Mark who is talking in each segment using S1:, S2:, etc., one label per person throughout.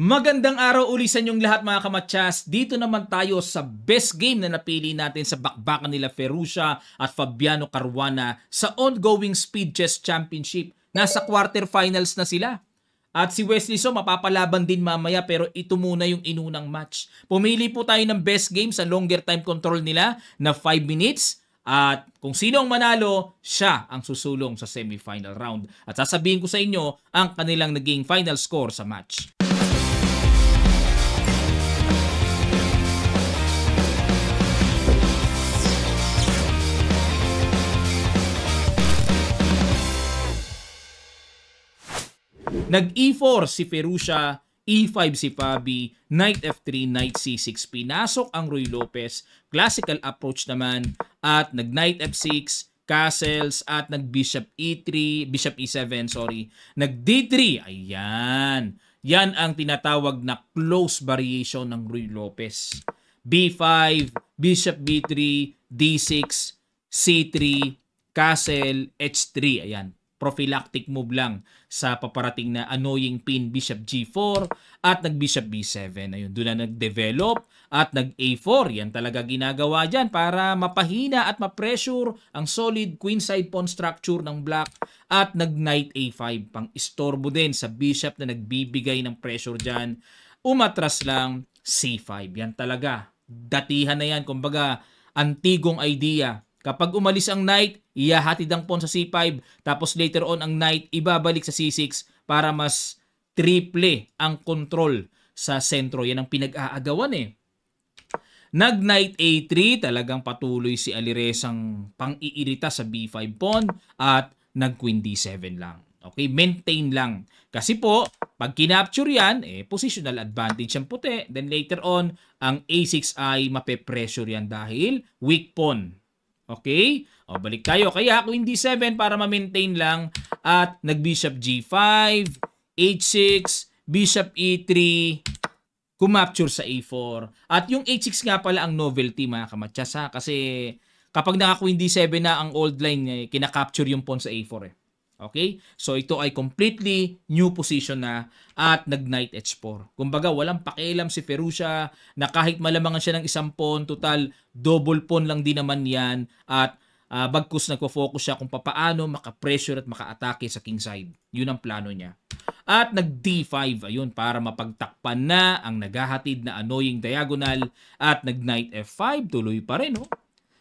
S1: Magandang araw uli sa inyong lahat mga kamatsas. Dito naman tayo sa best game na napili natin sa bakbakan nila Ferruccia at Fabiano Caruana sa ongoing Speed Chess Championship. Nasa quarterfinals na sila. At si Wesley So mapapalaban din mamaya pero ito muna yung inunang match. Pumili po tayo ng best game sa longer time control nila na 5 minutes. At kung sino ang manalo, siya ang susulong sa semifinal round. At sasabihin ko sa inyo ang kanilang naging final score sa match. Nag E4 si Ferusha, E5 si Fabi, Knight F3, Knight C6. Pinasok ang Ruy Lopez. Classical approach naman at nag Knight F6, castles at nag e bishop e3, bishop e7, sorry. Nag d3. Ayan. Yan ang tinatawag na close variation ng Ruy Lopez. b5, bishop b3, d6, c3, castle h3. Ayan prophylactic move lang sa paparating na annoying pin bishop g4 at nag bishop b7. Ayun, doon na nagdevelop at nag a4. Yan talaga ginagawa diyan para mapahina at ma-pressure ang solid queenside pawn structure ng black at nag knight a5 pang istorbo din sa bishop na nagbibigay ng pressure diyan Umatras lang c5. Yan talaga. Datihan na yan. Kumbaga, antigong idea Kapag umalis ang knight, iyahatid ang pawn sa c5, tapos later on ang knight ibabalik sa c6 para mas triple ang control sa sentro. Yan ang pinag-aagawan eh. Nag knight a3, talagang patuloy si Aliresang pang-iirita sa b5 pawn at nag queen d7 lang. Okay, maintain lang. Kasi po, pag kinapture yan, eh, positional advantage ang puti. Then later on, ang a6 ay mape-pressure yan dahil weak pawn Okay? O, balik tayo. Kaya queen d7 para ma-maintain lang at nag-bishop g5, h6, bishop e3, kumapture sa a4. At yung h6 nga pala ang novelty mga kamatsasa kasi kapag naka queen d7 na ang old line, eh, kinakapture yung pawn sa a4 eh. Okay? So ito ay completely new position na at nag knight h4. Kumbaga walang pakialam si Ferruccia na kahit malamangan siya ng isang pawn, total double pawn lang din naman 'yan at uh, bagkus nagfo-focus siya kung papaano maka-pressure at maka-atake sa kingside. 'Yun ang plano niya. At nag d5 ayun para mapagtakpan na ang naghahatid na annoying diagonal at nag knight f5 tuloy pa rin, no?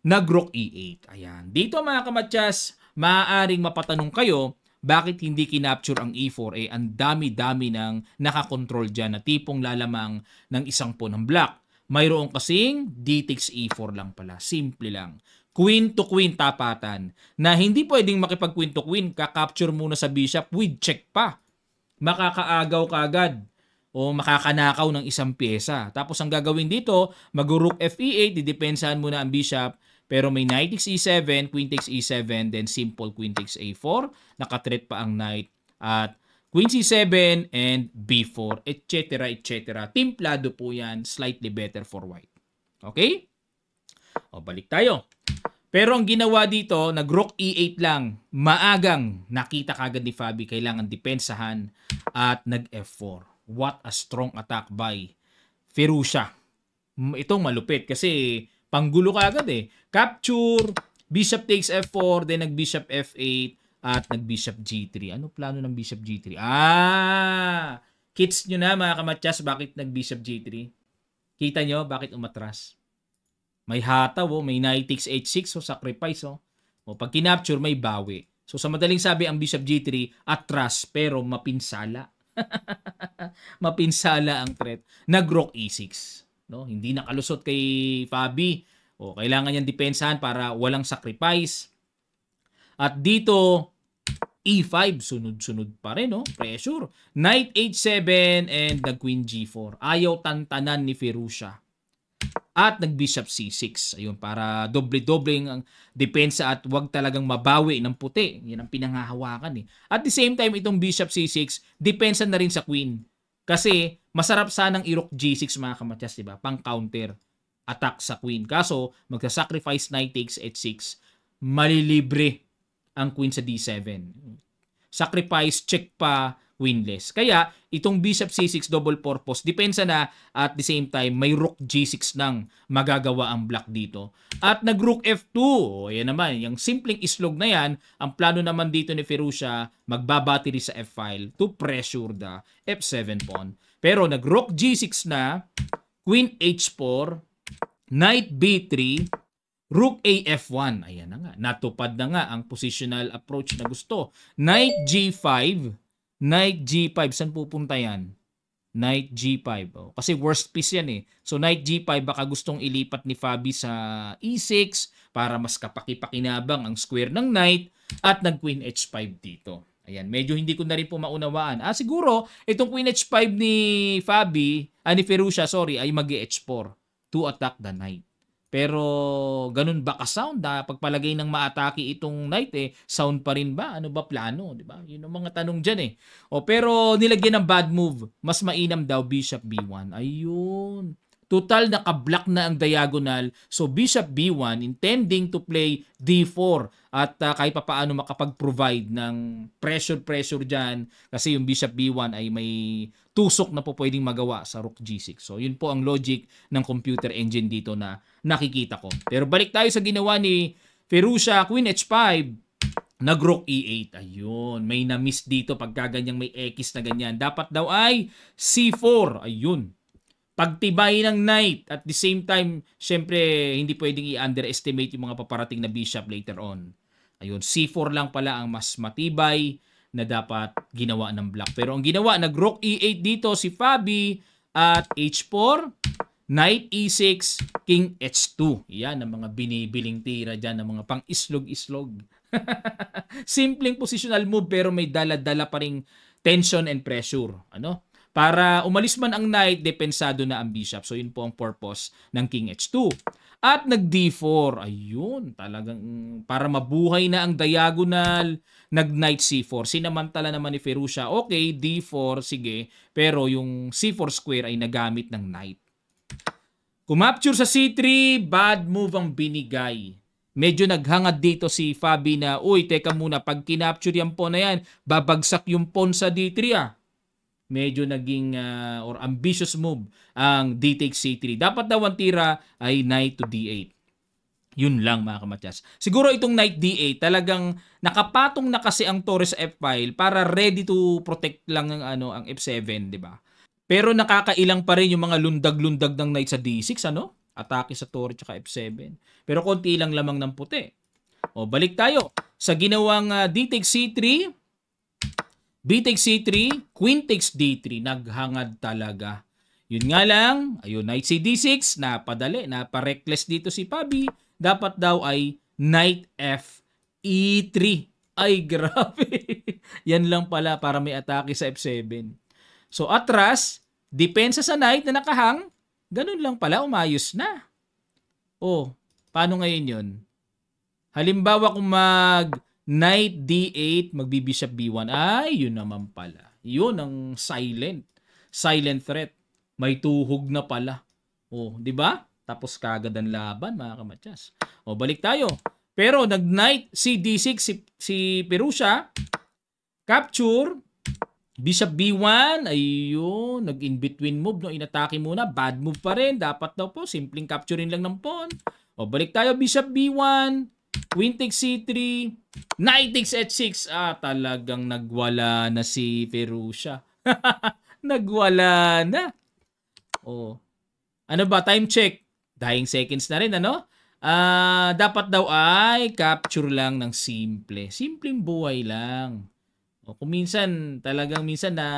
S1: Nag rook e8. Ayan. Dito mga kamatyas, maaaring mapatanong kayo, bakit hindi kinapture ang E4? a ang dami-dami ng nakakontrol dyan na tipong lalamang ng isang punang black. Mayroon kasing D takes E4 lang pala. Simple lang. Queen to queen tapatan na hindi pwedeng makipag queen to queen, kakapture muna sa bishop with check pa. Makakaagaw ka agad o makakanakaw ng isang pyesa. Tapos ang gagawin dito, mag-rook F 8 e didepensahan muna ang bishop, pero may knight takes e7, queen takes e7, then simple queen takes a4. Nakatreat pa ang knight at queen c7 and b4, etc. etc. Timplado po yan, slightly better for white. Okay? O, balik tayo. Pero ang ginawa dito, nag-rook e8 lang, maagang nakita kagad ni Fabi kailangan depensahan at nag-f4. What a strong attack by Ferusha. Itong malupit kasi Panggulo ka agad eh. Capture, bishop takes f4, then nag-bishop f8, at nag-bishop g3. Ano plano ng bishop g3? Ah! Kits nyo na mga kamatyas bakit nag-bishop g3? Kita nyo bakit umatras? May hataw, oh. may knight takes h6, so sacrifice. Oh. O oh, pag kinapture, may bawi. So sa madaling sabi, ang bishop g3, atras pero mapinsala. mapinsala ang threat. Nag-rook e6 no? Hindi nakalusot kay Fabi. O kailangan niyang depensahan para walang sacrifice. At dito E5 sunod-sunod pa rin, no? Pressure. Knight H7 and the Queen G4. Ayaw tantanan ni Ferusha. At nag-bishop C6. Ayun, para doble-doble ang depensa at wag talagang mabawi ng puti. Yan ang pinanghahawakan eh. At the same time, itong bishop C6, depensa na rin sa queen. Kasi masarap sanang irok G6 mga kamatyas, di ba? Pang counter attack sa queen. Kaso magsa-sacrifice knight takes h6, malilibre ang queen sa d7. Sacrifice check pa winless. Kaya itong bishop c6 double purpose, depensa na at the same time may rook g6 nang magagawa ang black dito. At nag rook f2, o, yan naman, yung simpleng islog na yan, ang plano naman dito ni Ferruccia, magbabattery sa f-file to pressure the f7 pawn. Pero nag rook g6 na, queen h4, knight b3, Rook AF1, ayan na nga, natupad na nga ang positional approach na gusto. Knight G5, Knight G5, saan pupunta yan? Knight G5. Oh, kasi worst piece yan eh. So Knight G5 baka gustong ilipat ni Fabi sa E6 para mas kapakipakinabang ang square ng Knight at nag Queen H5 dito. Ayan, medyo hindi ko na rin po maunawaan. Ah, siguro, itong Queen H5 ni Fabi, ah, ni Ferruccia, sorry, ay mag-H4 to attack the Knight. Pero ganun ba ka-sound? Ah? Pagpalagay ng maatake itong night eh, sound pa rin ba? Ano ba plano? Di ba? Yun ang mga tanong dyan eh. O pero nilagyan ng bad move. Mas mainam daw Bishop B1. Ayun. Total naka-block na ang diagonal. So bishop b1 intending to play d4 at uh, kahit papaano makapag-provide ng pressure-pressure dyan kasi yung bishop b1 ay may tusok na po pwedeng magawa sa rook g6. So yun po ang logic ng computer engine dito na nakikita ko. Pero balik tayo sa ginawa ni Ferusha, queen h5, Nag-rook E8. Ayun, may na-miss dito pagka ganyang may X na ganyan. Dapat daw ay C4. Ayun, pagtibay ng knight at the same time syempre hindi pwedeng i-underestimate yung mga paparating na bishop later on. Ayun, C4 lang pala ang mas matibay na dapat ginawa ng black. Pero ang ginawa, nag-rook E8 dito si Fabi at H4, knight E6, king H2. Yan ang mga binibiling tira diyan ng mga pang-islog-islog. Simpleng positional move pero may dala-dala pa ring tension and pressure. Ano? Para umalis man ang knight, depensado na ang bishop. So yun po ang purpose ng king h2. At nag d4. Ayun, talagang para mabuhay na ang diagonal, nag knight c4. Sinamantala naman ni Ferusha, okay, d4, sige. Pero yung c4 square ay nagamit ng knight. Kumapture sa c3, bad move ang binigay. Medyo naghangad dito si Fabi na, uy, teka muna, pag kinapture yung pawn na yan, babagsak yung pawn sa d3 ah medyo naging uh, or ambitious move ang d take c3. Dapat daw ang tira ay knight to d8. Yun lang mga kamatyas. Siguro itong knight d8 talagang nakapatong na kasi ang torre sa f-file para ready to protect lang ang ano ang f7, di ba? Pero nakakailang pa rin yung mga lundag-lundag ng knight sa d6 ano? Atake sa torre at f7. Pero konti lang lamang ng puti. O balik tayo sa ginawang uh, ah, d take c3 B takes C3, Queen takes D3. Naghangad talaga. Yun nga lang, ayun, Knight C D6, napadali, napareckless dito si Pabi. Dapat daw ay Knight F E3. Ay, grabe. Yan lang pala para may atake sa F7. So, atras, depensa sa Knight na nakahang, ganun lang pala, umayos na. Oh, paano ngayon yun? Halimbawa kung mag Knight D8, magbibishop B1. Ay, yun naman pala. Yun ang silent. Silent threat. May tuhog na pala. Oh, di ba? Tapos kagad ang laban, mga kamatyas. O, oh, balik tayo. Pero nag-knight si D6 si, si Perusia. Capture. Bishop B1. Ayun. Nag-in-between move. No? Inatake muna. Bad move pa rin. Dapat daw po. Simpleng capturein lang ng pawn. O, oh, balik tayo. Bishop B1. Queen takes C3, Knight takes H6. Ah, talagang nagwala na si Perusha. nagwala na. Oh. Ano ba? Time check. Dying seconds na rin, ano? Ah, uh, dapat daw ay capture lang ng simple. Simpleng buhay lang. O, oh, kung minsan, talagang minsan na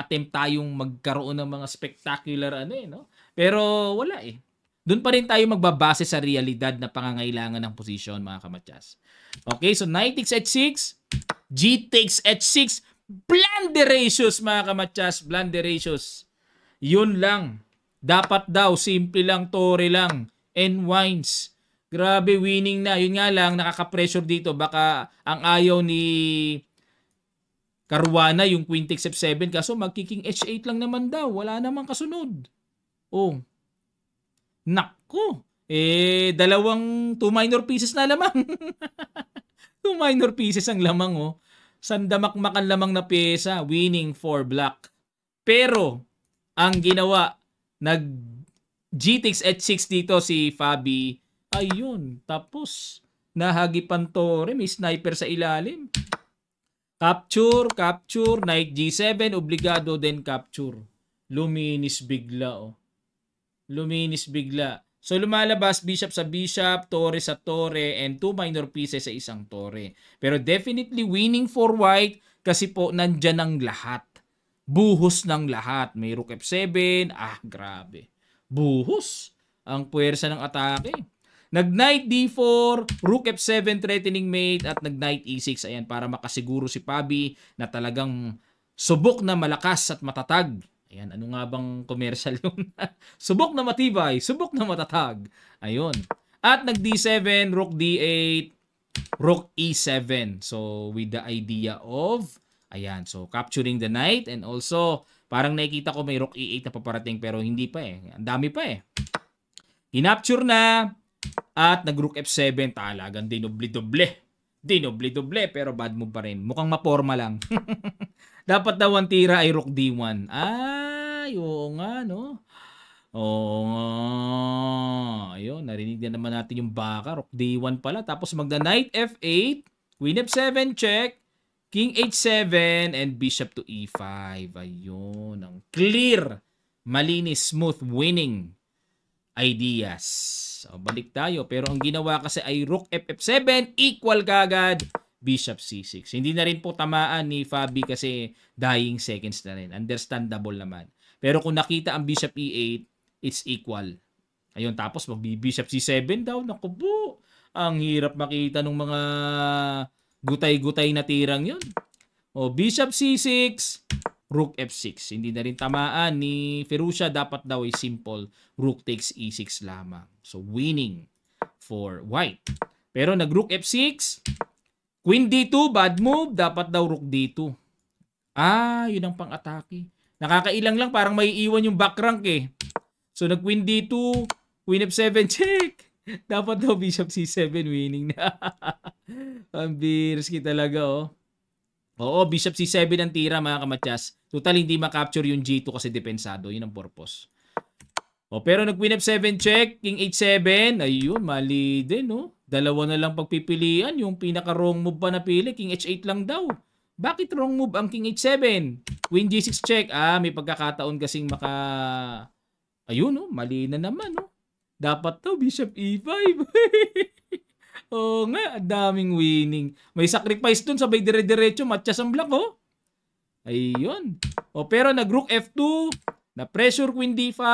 S1: attempt tayong magkaroon ng mga spectacular ano eh, no? Pero wala eh doon pa rin tayo magbabase sa realidad na pangangailangan ng posisyon mga kamatyas. Okay, so knight takes h6, g takes h6, blunder ratios mga kamatyas, blunder ratios. Yun lang. Dapat daw, simple lang, tore lang, and wines. Grabe, winning na. Yun nga lang, nakaka-pressure dito. Baka ang ayaw ni Caruana, yung queen takes f7, kaso magkiking h8 lang naman daw. Wala namang kasunod. Oh, Nako, eh dalawang two minor pieces na lamang. two minor pieces ang lamang oh. Sandamakmakan lamang na pyesa, winning for black. Pero ang ginawa nag GTX H6 dito si Fabi. Ayun, tapos Nahagipan to may sniper sa ilalim. Capture, capture, Nike G7, obligado din capture. Luminis bigla oh luminis bigla. So lumalabas bishop sa bishop, tore sa tore, and two minor pieces sa isang tore. Pero definitely winning for white kasi po nandyan ang lahat. Buhos ng lahat. May rook f7, ah grabe. Buhos ang puwersa ng atake. Nag knight d4, rook f7 threatening mate at nag knight e6 ayan para makasiguro si Pabi na talagang subok na malakas at matatag Ayan, ano nga bang commercial yun? subok na matibay, subok na matatag. Ayun. At nag D7, Rook D8, Rook E7. So, with the idea of, ayan, so capturing the knight and also, parang nakikita ko may Rook E8 na paparating pero hindi pa eh. Ang dami pa eh. Kinapture na at nag Rook F7, talagang dinoble-doble dinoble-doble pero bad move pa rin. Mukhang maporma lang. Dapat daw ang tira ay rook d1. Ay, oo nga, no? Oo nga. Ayun, narinig na naman natin yung baka. Rook d1 pala. Tapos magda knight f8, queen f7 check, king h7, and bishop to e5. Ayun, ang clear, malinis, smooth winning ideas. 6. balik tayo. Pero ang ginawa kasi ay rook ff7 equal kagad bishop c6. Hindi na rin po tamaan ni Fabi kasi dying seconds na rin. Understandable naman. Pero kung nakita ang bishop e8, it's equal. Ayun, tapos magbi-bishop c7 daw. Naku po, ang hirap makita ng mga gutay-gutay na tirang yun. O, bishop c6, rook f6. Hindi na rin tamaan ni Ferruccia. Dapat daw ay simple rook takes e6 lamang. So winning for white. Pero nag rook f6, queen d2, bad move. Dapat daw rook d2. Ah, yun ang pang-atake. Nakakailang lang, parang may iwan yung back rank eh. So nag queen d2, queen f7, check! Dapat daw bishop c7 winning na. Ang kita talaga oh. Oo, bishop c7 ang tira mga kamatyas. Total hindi makapture yung g2 kasi depensado. Yun ang purpose. O, oh, pero nag queen f7 check, king h7. Ayun, mali din, no? Dalawa na lang pagpipilian. Yung pinaka-wrong move pa napili, king h8 lang daw. Bakit wrong move ang king h7? Queen g6 check. Ah, may pagkakataon kasing maka... Ayun, no? Mali na naman, no? Dapat to, bishop e5. oh, nga, daming winning. May sacrifice dun, sabay dire-diretso, matchas ang black, oh. Ayun. oh, pero nag-rook F2, na-pressure queen D5,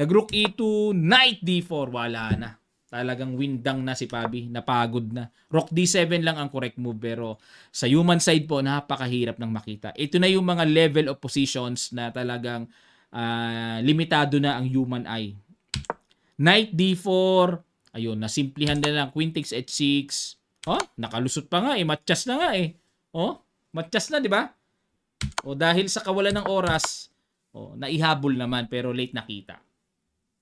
S1: nag-rook E2, knight D4, wala na. Talagang windang na si Pabi, napagod na. Rook D7 lang ang correct move, pero sa human side po, napakahirap ng makita. Ito na yung mga level of positions na talagang uh, limitado na ang human eye. Knight D4, Ayun, nasimplihan na lang Quintix at 6. Oh, nakalusot pa nga eh. Matchas na nga eh. Oh, matchas na, di ba? oh, dahil sa kawalan ng oras, oh, naihabol naman pero late nakita.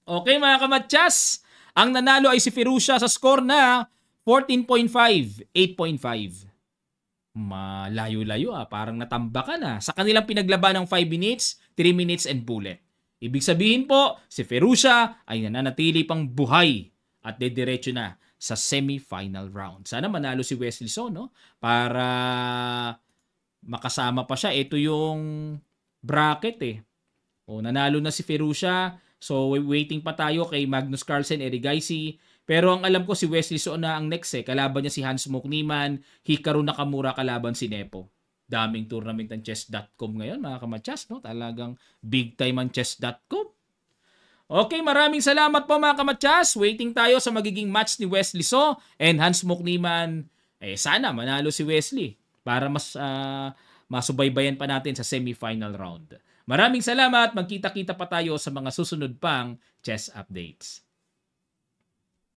S1: Okay mga kamatchas, ang nanalo ay si Ferusha sa score na 14.5, 8.5. Malayo-layo ah, parang natambakan ka ah. na. Sa kanilang pinaglaban ng 5 minutes, 3 minutes and bullet. Ibig sabihin po, si Ferusha ay nananatili pang buhay at dediretso na sa semi-final round. Sana manalo si Wesley So, no? Para makasama pa siya. Ito yung bracket eh. O, nanalo na si Ferruccia. So, waiting pa tayo kay Magnus Carlsen, Erigaisi. Pero ang alam ko si Wesley So na ang next eh. Kalaban niya si Hans Mook Niemann. Hikaru Nakamura kalaban si Nepo. Daming tournament ng chess.com ngayon mga kamachas, No? Talagang big time ang chess.com. Okay, maraming salamat po mga kamatsas. Waiting tayo sa magiging match ni Wesley So and Hans Mokniman. Eh, sana manalo si Wesley para mas uh, masubaybayan pa natin sa semifinal round. Maraming salamat. Magkita-kita pa tayo sa mga susunod pang chess updates.